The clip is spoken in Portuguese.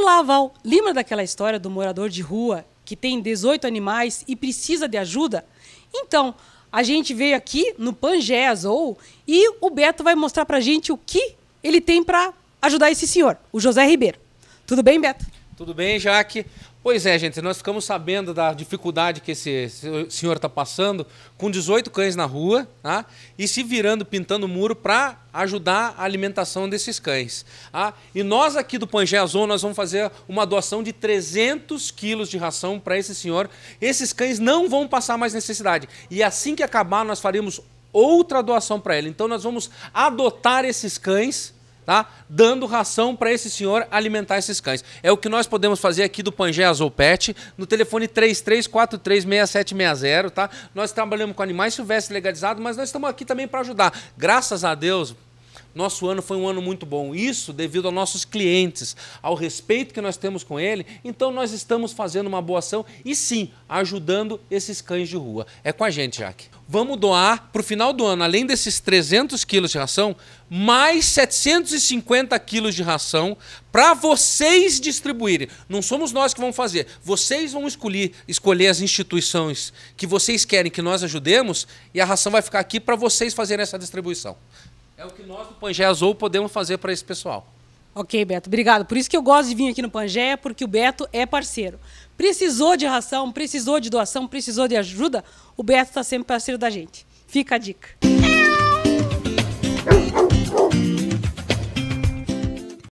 Olá, Val, lembra daquela história do morador de rua que tem 18 animais e precisa de ajuda? Então, a gente veio aqui no Pangeas ou e o Beto vai mostrar pra gente o que ele tem para ajudar esse senhor, o José Ribeiro. Tudo bem, Beto? Tudo bem, Jaque? Pois é, gente, nós ficamos sabendo da dificuldade que esse senhor está passando, com 18 cães na rua, tá? e se virando, pintando muro para ajudar a alimentação desses cães. Tá? E nós aqui do Pangea Azul, nós vamos fazer uma doação de 300 quilos de ração para esse senhor. Esses cães não vão passar mais necessidade. E assim que acabar, nós faremos outra doação para ele. Então nós vamos adotar esses cães tá? Dando ração para esse senhor alimentar esses cães. É o que nós podemos fazer aqui do Pangea Pet no telefone 33436760, tá? Nós trabalhamos com animais silvestres legalizados, mas nós estamos aqui também para ajudar. Graças a Deus, nosso ano foi um ano muito bom. Isso devido aos nossos clientes, ao respeito que nós temos com ele. Então nós estamos fazendo uma boa ação e sim, ajudando esses cães de rua. É com a gente, Jaque. Vamos doar para o final do ano, além desses 300 quilos de ração, mais 750 quilos de ração para vocês distribuírem. Não somos nós que vamos fazer. Vocês vão escolher, escolher as instituições que vocês querem que nós ajudemos e a ração vai ficar aqui para vocês fazerem essa distribuição. É o que nós do Pangeia Azul podemos fazer para esse pessoal. Ok, Beto, obrigado. Por isso que eu gosto de vir aqui no Pangeia, porque o Beto é parceiro. Precisou de ração, precisou de doação, precisou de ajuda, o Beto está sempre parceiro da gente. Fica a dica.